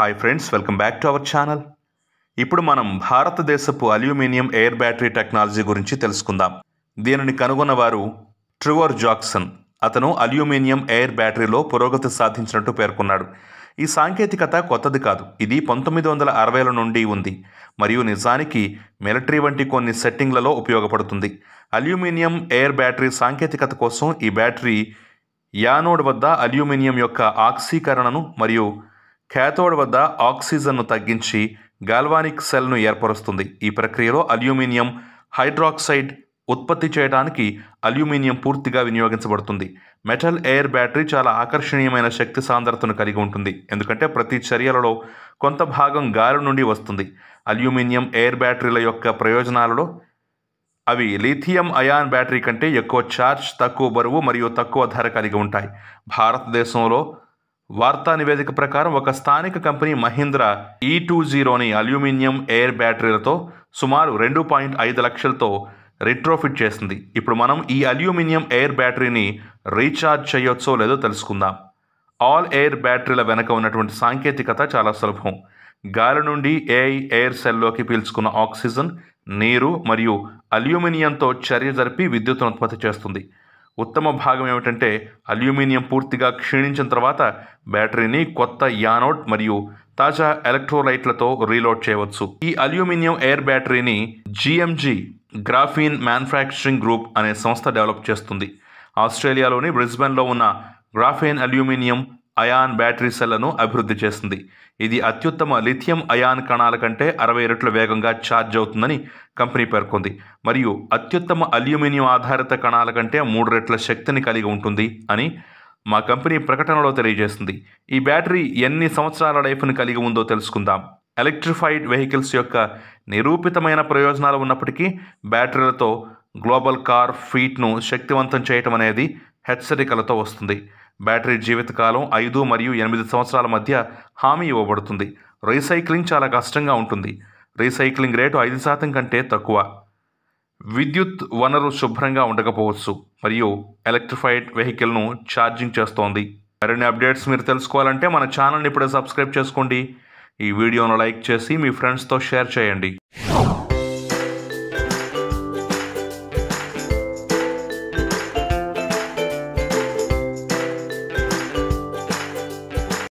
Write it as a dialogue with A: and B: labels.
A: hi friends welcome back to our channel ఇప్పుడు మనం భారతదేశపు అల్యూమినియం ఎయిర్ బ్యాటరీ టెక్నాలజీ గురించి తెలుసుకుందాం దీనిని కనుగొన్నవారు ట్రివర్ జాక్సన్ అతను అల్యూమినియం ఎయిర్ బ్యాటరీలో పురోగతి సాధించినట్టు పేర్కొన్నాడు ఈ సాంకేతికత కొత్తది కాదు ఇది పంతొమ్మిది వందల అరవైల నుండి ఉంది మరియు నిజానికి మిలిటరీ వంటి కొన్ని సెట్టింగ్లలో ఉపయోగపడుతుంది అల్యూమినియం ఎయిర్ బ్యాటరీ సాంకేతికత కోసం ఈ బ్యాటరీ యానోడ్ వద్ద అల్యూమినియం యొక్క ఆక్సీకరణను మరియు క్యాథోడ్ వద్ద ఆక్సిజన్ను తగ్గించి గాల్వానిక్ సెల్ను ఏర్పరుస్తుంది ఈ ప్రక్రియలో అల్యూమినియం హైడ్రాక్సైడ్ ఉత్పత్తి చేయడానికి అల్యూమినియం పూర్తిగా వినియోగించబడుతుంది మెటల్ ఎయిర్ బ్యాటరీ చాలా ఆకర్షణీయమైన శక్తి సాంద్రతను కలిగి ఉంటుంది ఎందుకంటే ప్రతి చర్యలలో కొంత భాగం గాలి నుండి వస్తుంది అల్యూమినియం ఎయిర్ బ్యాటరీల యొక్క ప్రయోజనాలలో అవి లిథియం అయాన్ బ్యాటరీ కంటే ఎక్కువ ఛార్జ్ తక్కువ బరువు మరియు తక్కువ ధర కలిగి ఉంటాయి భారతదేశంలో వార్తా నివేదిక ప్రకారం ఒక స్థానిక కంపెనీ మహీంద్రా ఈ టూ జీరోని అల్యూమినియం ఎయిర్ బ్యాటరీలతో సుమారు రెండు పాయింట్ ఐదు లక్షలతో రిట్రోఫిట్ చేసింది ఇప్పుడు మనం ఈ అల్యూమినియం ఎయిర్ బ్యాటరీని రీఛార్జ్ చేయొచ్చో లేదో తెలుసుకుందాం ఆల్ ఎయిర్ బ్యాటరీల వెనక ఉన్నటువంటి సాంకేతికత చాలా సులభం గాలి నుండి ఏఐ ఎయిర్ సెల్లోకి పీల్చుకున్న ఆక్సిజన్ నీరు మరియు అల్యూమినియంతో చర్య జరిపి విద్యుత్తును ఉత్పత్తి చేస్తుంది ఉత్తమ భాగం ఏమిటంటే అల్యూమినియం పూర్తిగా క్షీణించిన తర్వాత బ్యాటరీని కొత్త యానోట్ మరియు తాజా ఎలక్ట్రోలైట్లతో రీలోడ్ చేయవచ్చు ఈ అల్యూమినియం ఎయిర్ బ్యాటరీని జిఎంజీ గ్రాఫీన్ మ్యానుఫ్యాక్చరింగ్ గ్రూప్ అనే సంస్థ డెవలప్ చేస్తుంది ఆస్ట్రేలియాలోని బ్రిస్బెన్లో ఉన్న గ్రాఫేన్ అల్యూమినియం అయాన్ బ్యాటరీ సెల్లను అభివృద్ధి చేసింది ఇది అత్యుత్తమ లిథియం అయాన్ కణాల కంటే అరవై రెట్లు వేగంగా ఛార్జ్ అవుతుందని కంపెనీ పేర్కొంది మరియు అత్యుత్తమ అల్యూమినియం ఆధారిత కణాల కంటే మూడు రెట్ల శక్తిని కలిగి ఉంటుంది అని మా కంపెనీ ప్రకటనలో తెలియజేసింది ఈ బ్యాటరీ ఎన్ని సంవత్సరాల లైఫ్ను కలిగి ఉందో తెలుసుకుందాం ఎలక్ట్రిఫైడ్ వెహికల్స్ యొక్క నిరూపితమైన ప్రయోజనాలు ఉన్నప్పటికీ బ్యాటరీలతో గ్లోబల్ కార్ ఫీట్ను శక్తివంతం చేయటం అనేది హెచ్చరికలతో వస్తుంది బ్యాటరీ జీవితకాలం ఐదు మరియు ఎనిమిది సంవత్సరాల మధ్య హామీ ఇవ్వబడుతుంది రీసైక్లింగ్ చాలా కష్టంగా ఉంటుంది రీసైక్లింగ్ రేటు ఐదు శాతం కంటే తక్కువ విద్యుత్ వనరు శుభ్రంగా ఉండకపోవచ్చు మరియు ఎలక్ట్రిఫైడ్ వెహికల్ను ఛార్జింగ్ చేస్తోంది మరిన్ని అప్డేట్స్ మీరు తెలుసుకోవాలంటే మన ఛానల్ని ఇప్పుడే సబ్స్క్రైబ్ చేసుకోండి ఈ వీడియోను లైక్ చేసి మీ ఫ్రెండ్స్తో షేర్ చేయండి